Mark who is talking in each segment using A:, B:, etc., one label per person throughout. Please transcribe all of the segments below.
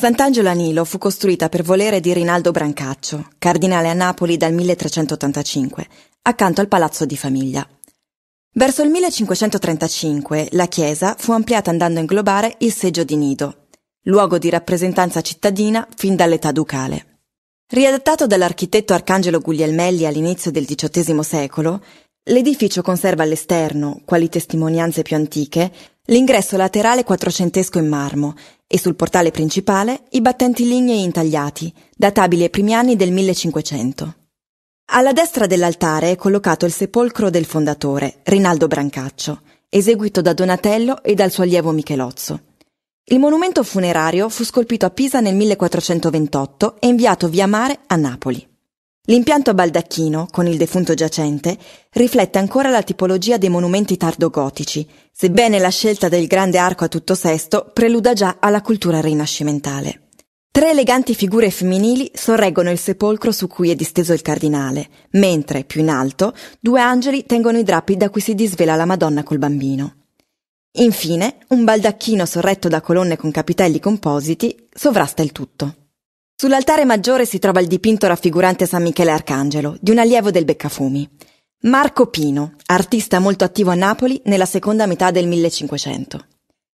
A: Sant'Angelo a Nilo fu costruita per volere di Rinaldo Brancaccio, cardinale a Napoli dal 1385, accanto al palazzo di famiglia. Verso il 1535 la chiesa fu ampliata andando a inglobare il seggio di Nido, luogo di rappresentanza cittadina fin dall'età ducale. Riadattato dall'architetto Arcangelo Guglielmelli all'inizio del XVIII secolo, l'edificio conserva all'esterno, quali testimonianze più antiche, L'ingresso laterale quattrocentesco in marmo e sul portale principale i battenti lignei intagliati, databili ai primi anni del 1500. Alla destra dell'altare è collocato il sepolcro del fondatore, Rinaldo Brancaccio, eseguito da Donatello e dal suo allievo Michelozzo. Il monumento funerario fu scolpito a Pisa nel 1428 e inviato via mare a Napoli. L'impianto a baldacchino, con il defunto giacente, riflette ancora la tipologia dei monumenti tardogotici, sebbene la scelta del grande arco a tutto sesto preluda già alla cultura rinascimentale. Tre eleganti figure femminili sorreggono il sepolcro su cui è disteso il cardinale, mentre, più in alto, due angeli tengono i drappi da cui si disvela la Madonna col bambino. Infine, un baldacchino sorretto da colonne con capitelli compositi sovrasta il tutto. Sull'altare maggiore si trova il dipinto raffigurante San Michele Arcangelo, di un allievo del Beccafumi. Marco Pino, artista molto attivo a Napoli nella seconda metà del 1500.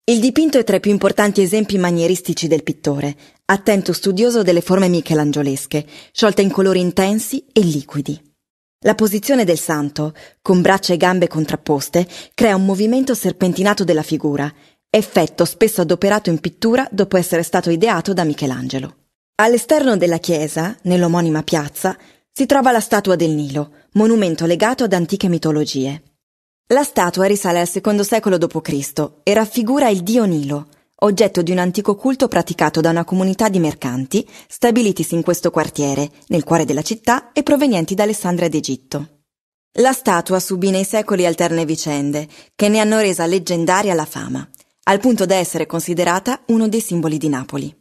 A: Il dipinto è tra i più importanti esempi manieristici del pittore, attento studioso delle forme michelangiolesche, sciolte in colori intensi e liquidi. La posizione del santo, con braccia e gambe contrapposte, crea un movimento serpentinato della figura, effetto spesso adoperato in pittura dopo essere stato ideato da Michelangelo. All'esterno della chiesa, nell'omonima piazza, si trova la statua del Nilo, monumento legato ad antiche mitologie. La statua risale al secondo secolo d.C. e raffigura il dio Nilo, oggetto di un antico culto praticato da una comunità di mercanti stabilitisi in questo quartiere, nel cuore della città e provenienti da Alessandria d'Egitto. La statua subì nei secoli alterne vicende, che ne hanno resa leggendaria la fama, al punto da essere considerata uno dei simboli di Napoli.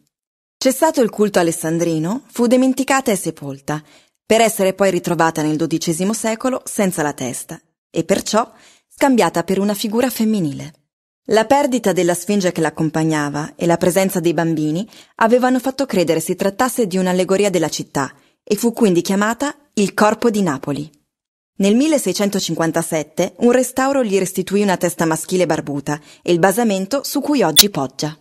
A: Cessato il culto alessandrino, fu dimenticata e sepolta, per essere poi ritrovata nel XII secolo senza la testa, e perciò scambiata per una figura femminile. La perdita della sfinge che l'accompagnava e la presenza dei bambini avevano fatto credere si trattasse di un'allegoria della città e fu quindi chiamata il corpo di Napoli. Nel 1657 un restauro gli restituì una testa maschile barbuta e il basamento su cui oggi poggia.